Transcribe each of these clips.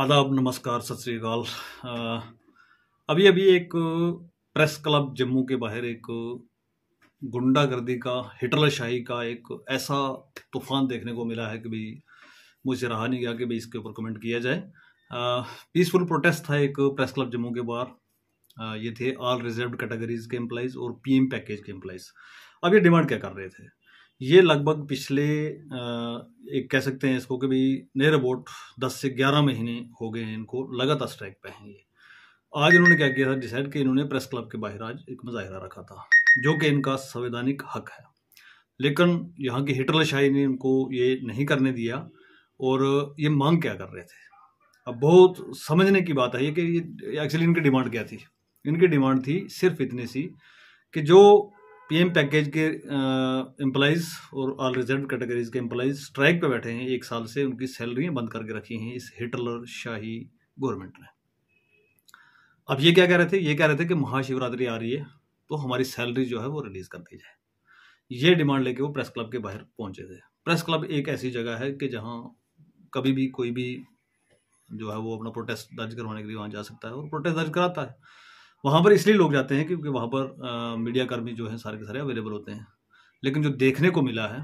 आदाब नमस्कार सत श्रीकाल अभी अभी एक प्रेस क्लब जम्मू के बाहर एक गुंडागर्दी का हिटलरशाही का एक ऐसा तूफान देखने को मिला है कि भाई मुझे रहा नहीं गया कि भाई इसके ऊपर कमेंट किया जाए पीसफुल प्रोटेस्ट था एक प्रेस क्लब जम्मू के बाहर ये थे ऑल रिजर्व कैटेगरीज के एम्प्लाइज और पीएम पैकेज के एम्प्लाइज अब ये डिमांड क्या कर रहे थे ये लगभग पिछले एक कह सकते हैं इसको कि भाई नेर अबाउट दस से ग्यारह महीने हो गए हैं इनको लगातार स्ट्राइक पे हैं ये आज इन्होंने क्या किया था डिसाइड कि इन्होंने प्रेस क्लब के बाहर आज एक मुजाहरा रखा था जो कि इनका संवैधानिक हक है लेकिन यहाँ की हिटलर शाही ने इनको ये नहीं करने दिया और ये मांग क्या कर रहे थे अब बहुत समझने की बात है ये कि ये एक्चुअली इनकी डिमांड क्या थी इनकी डिमांड थी सिर्फ इतनी सी कि जो पीएम पैकेज के एम्प्लॉज़ और ऑल रिजर्व कैटेगरीज के एम्प्लॉज स्ट्राइक पे बैठे हैं एक साल से उनकी सैलरियाँ बंद करके रखी हैं इस हिटलर शाही गवर्नमेंट ने अब ये क्या कह रहे थे ये कह रहे थे कि महाशिवरात्रि आ रही है तो हमारी सैलरी जो है वो रिलीज़ कर दी जाए ये डिमांड लेके वो प्रेस क्लब के बाहर पहुंचे थे प्रेस क्लब एक ऐसी जगह है कि जहाँ कभी भी कोई भी जो है वो अपना प्रोटेस्ट दर्ज करवाने के लिए वहाँ जा सकता है और प्रोटेस्ट दर्ज कराता है वहाँ पर इसलिए लोग जाते हैं क्योंकि वहाँ पर मीडिया कर्मी जो है सारे के सारे अवेलेबल होते हैं लेकिन जो देखने को मिला है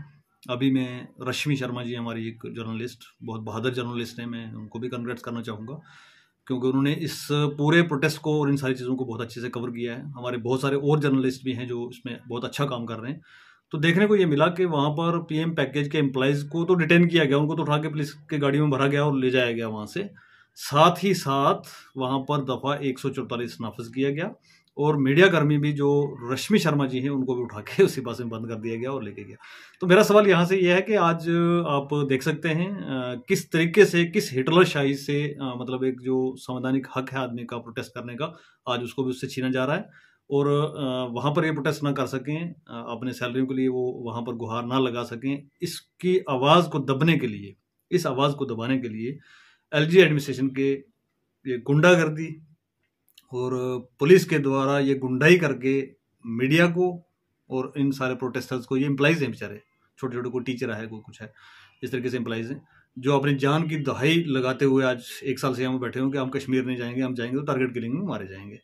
अभी मैं रश्मि शर्मा जी हमारी एक जर्नलिस्ट बहुत बहादुर जर्नलिस्ट हैं मैं उनको भी कन्ग्रेट्स करना चाहूँगा क्योंकि उन्होंने इस पूरे प्रोटेस्ट को और इन सारी चीज़ों को बहुत अच्छे से कवर किया है हमारे बहुत सारे और जर्नलिस्ट भी हैं जो इसमें बहुत अच्छा काम कर रहे हैं तो देखने को ये मिला कि वहाँ पर पीएम पैकेज के एम्प्लॉयज़ को तो डिटेन किया गया उनको तो उठा के पुलिस के गाड़ी में भरा गया और ले जाया गया वहाँ से साथ ही साथ वहाँ पर दफ़ा एक नाफज किया गया और मीडियाकर्मी भी जो रश्मि शर्मा जी हैं उनको भी उठा के उसी बस में बंद कर दिया गया और लेके गया तो मेरा सवाल यहाँ से यह है कि आज आप देख सकते हैं किस तरीके से किस हिटलर शाही से मतलब एक जो संवैधानिक हक है आदमी का प्रोटेस्ट करने का आज उसको भी उससे छीना जा रहा है और वहाँ पर ये प्रोटेस्ट ना कर सकें अपने सैलरियों के लिए वो वहाँ पर गुहार ना लगा सकें इसकी आवाज़ को दबने के लिए इस आवाज़ को दबाने के लिए एलजी एडमिनिस्ट्रेशन के ये गुंडागर्दी और पुलिस के द्वारा ये गुंडाई करके मीडिया को और इन सारे प्रोटेस्टर्स को ये एम्प्लाइज हैं बेचारे छोटे छोटे कोई टीचर है कोई कुछ है इस तरीके से एम्प्लाइज हैं जो अपनी जान की दहाई लगाते हुए आज एक साल से हम बैठे हुए कि हम कश्मीर नहीं जाएंगे हम जाएंगे तो टारगेट किलिंग में मारे जाएंगे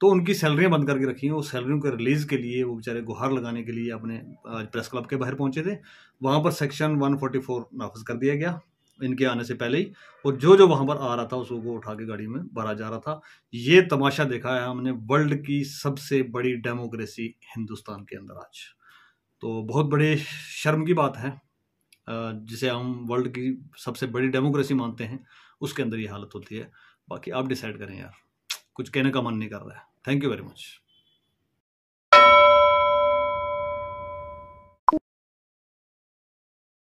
तो उनकी सैलरियाँ बंद करके रखी हैं वो सैलरियों के रिलीज़ के लिए वो बेचारे गुहार लगाने के लिए अपने आज प्रेस क्लब के बाहर पहुंचे थे वहाँ पर सेक्शन 144 नाफज कर दिया गया इनके आने से पहले ही और जो जो वहाँ पर आ रहा था उसको उठा के गाड़ी में भरा जा रहा था ये तमाशा देखा है हमने वर्ल्ड की सबसे बड़ी डेमोक्रेसी हिंदुस्तान के अंदर आज तो बहुत बड़े शर्म की बात है जिसे हम वर्ल्ड की सबसे बड़ी डेमोक्रेसी मानते हैं उसके अंदर ये हालत होती है बाकी आप डिसाइड करें यार कुछ कहने का मन नहीं कर रहा है थैंक यू वेरी मच